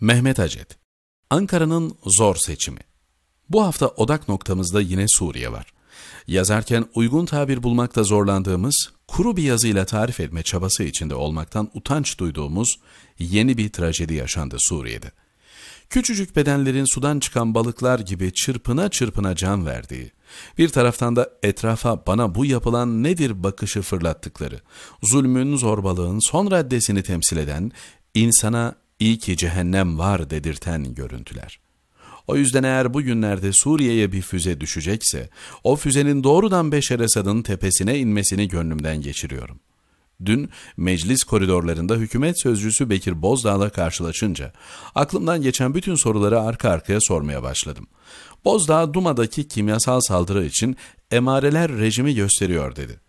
Mehmet Acet, Ankara'nın zor seçimi. Bu hafta odak noktamızda yine Suriye var. Yazarken uygun tabir bulmakta zorlandığımız, kuru bir yazıyla tarif etme çabası içinde olmaktan utanç duyduğumuz yeni bir trajedi yaşandı Suriye'de. Küçücük bedenlerin sudan çıkan balıklar gibi çırpına çırpına can verdiği, bir taraftan da etrafa bana bu yapılan nedir bakışı fırlattıkları, zulmün zorbalığın son raddesini temsil eden, insana İyi ki cehennem var dedirten görüntüler. O yüzden eğer bu günlerde Suriye'ye bir füze düşecekse, o füzenin doğrudan Beşer Esad'ın tepesine inmesini gönlümden geçiriyorum. Dün meclis koridorlarında hükümet sözcüsü Bekir Bozdağ'la karşılaşınca aklımdan geçen bütün soruları arka arkaya sormaya başladım. Bozdağ Duma'daki kimyasal saldırı için emareler rejimi gösteriyor dedi.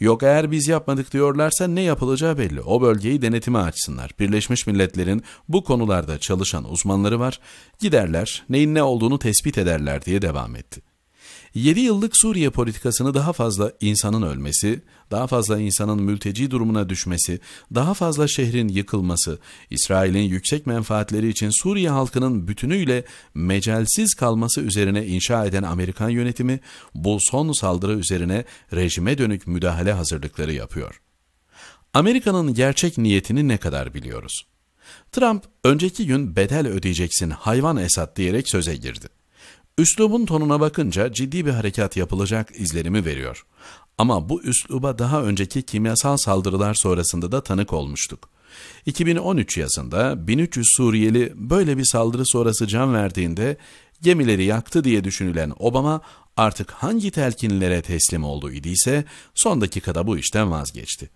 Yok eğer biz yapmadık diyorlarsa ne yapılacağı belli. O bölgeyi denetime açsınlar. Birleşmiş Milletler'in bu konularda çalışan uzmanları var. Giderler, neyin ne olduğunu tespit ederler diye devam etti. 7 yıllık Suriye politikasını daha fazla insanın ölmesi, daha fazla insanın mülteci durumuna düşmesi, daha fazla şehrin yıkılması, İsrail'in yüksek menfaatleri için Suriye halkının bütünüyle mecelsiz kalması üzerine inşa eden Amerikan yönetimi bu son saldırı üzerine rejime dönük müdahale hazırlıkları yapıyor. Amerika'nın gerçek niyetini ne kadar biliyoruz? Trump önceki gün bedel ödeyeceksin hayvan Esad diyerek söze girdi. Üslubun tonuna bakınca ciddi bir harekat yapılacak izlerimi veriyor. Ama bu üsluba daha önceki kimyasal saldırılar sonrasında da tanık olmuştuk. 2013 yazında 1300 Suriyeli böyle bir saldırı sonrası can verdiğinde gemileri yaktı diye düşünülen Obama artık hangi telkinlere teslim oldu idiyse son dakikada bu işten vazgeçti.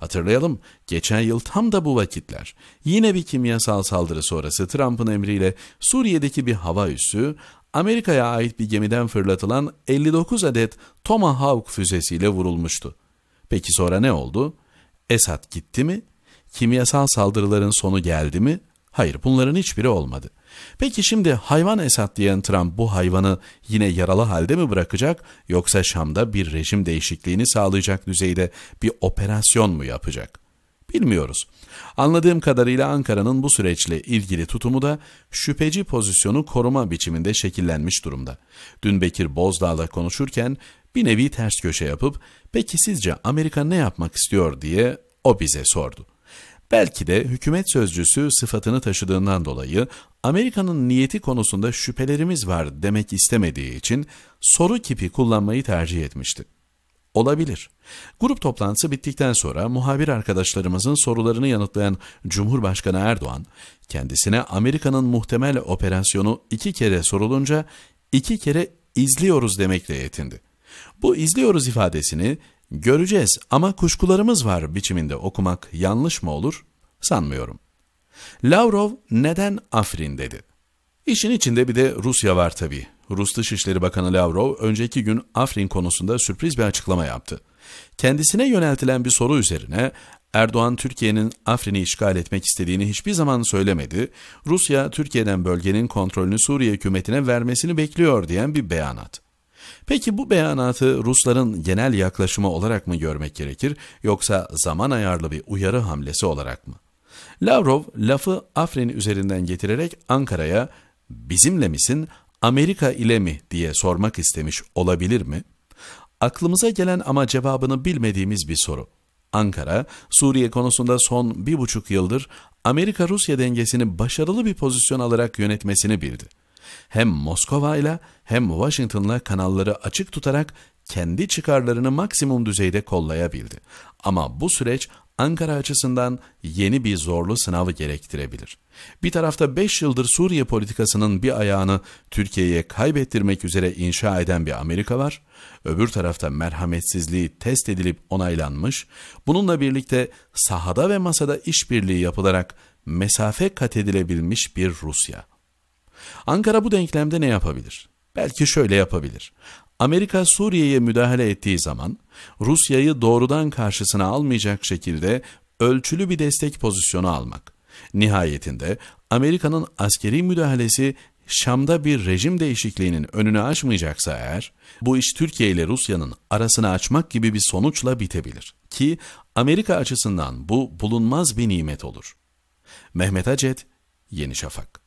Hatırlayalım, geçen yıl tam da bu vakitler yine bir kimyasal saldırı sonrası Trump'ın emriyle Suriye'deki bir hava üssü Amerika'ya ait bir gemiden fırlatılan 59 adet Tomahawk füzesiyle vurulmuştu. Peki sonra ne oldu? Esad gitti mi? Kimyasal saldırıların sonu geldi mi? Hayır bunların hiçbiri olmadı. Peki şimdi hayvan Esad diyen Trump bu hayvanı yine yaralı halde mi bırakacak yoksa Şam'da bir rejim değişikliğini sağlayacak düzeyde bir operasyon mu yapacak? Bilmiyoruz. Anladığım kadarıyla Ankara'nın bu süreçle ilgili tutumu da şüpheci pozisyonu koruma biçiminde şekillenmiş durumda. Dün Bekir Bozdağ'la konuşurken bir nevi ters köşe yapıp peki sizce Amerika ne yapmak istiyor diye o bize sordu. Belki de hükümet sözcüsü sıfatını taşıdığından dolayı Amerika'nın niyeti konusunda şüphelerimiz var demek istemediği için soru kipi kullanmayı tercih etmişti. Olabilir. Grup toplantısı bittikten sonra muhabir arkadaşlarımızın sorularını yanıtlayan Cumhurbaşkanı Erdoğan, kendisine Amerika'nın muhtemel operasyonu iki kere sorulunca iki kere izliyoruz demekle yetindi. Bu izliyoruz ifadesini göreceğiz ama kuşkularımız var biçiminde okumak yanlış mı olur? Sanmıyorum. Lavrov neden Afrin dedi. İşin içinde bir de Rusya var tabii. Rus Dışişleri Bakanı Lavrov önceki gün Afrin konusunda sürpriz bir açıklama yaptı. Kendisine yöneltilen bir soru üzerine Erdoğan Türkiye'nin Afrin'i işgal etmek istediğini hiçbir zaman söylemedi, Rusya Türkiye'den bölgenin kontrolünü Suriye hükümetine vermesini bekliyor diyen bir beyanat. Peki bu beyanatı Rusların genel yaklaşımı olarak mı görmek gerekir yoksa zaman ayarlı bir uyarı hamlesi olarak mı? Lavrov lafı Afrin üzerinden getirerek Ankara'ya bizimle misin Amerika ile mi diye sormak istemiş olabilir mi? Aklımıza gelen ama cevabını bilmediğimiz bir soru. Ankara, Suriye konusunda son bir buçuk yıldır Amerika-Rusya dengesini başarılı bir pozisyon alarak yönetmesini bildi. Hem Moskova ile hem Washington'la kanalları açık tutarak kendi çıkarlarını maksimum düzeyde kollayabildi. Ama bu süreç Ankara açısından yeni bir zorlu sınavı gerektirebilir. Bir tarafta 5 yıldır Suriye politikasının bir ayağını Türkiye'ye kaybettirmek üzere inşa eden bir Amerika var, öbür tarafta merhametsizliği test edilip onaylanmış, bununla birlikte sahada ve masada işbirliği yapılarak mesafe kat edilebilmiş bir Rusya. Ankara bu denklemde ne yapabilir? Belki şöyle yapabilir. Amerika Suriye'ye müdahale ettiği zaman Rusya'yı doğrudan karşısına almayacak şekilde ölçülü bir destek pozisyonu almak. Nihayetinde Amerika'nın askeri müdahalesi Şam'da bir rejim değişikliğinin önünü açmayacaksa eğer, bu iş Türkiye ile Rusya'nın arasını açmak gibi bir sonuçla bitebilir. Ki Amerika açısından bu bulunmaz bir nimet olur. Mehmet Acet, Yeni Şafak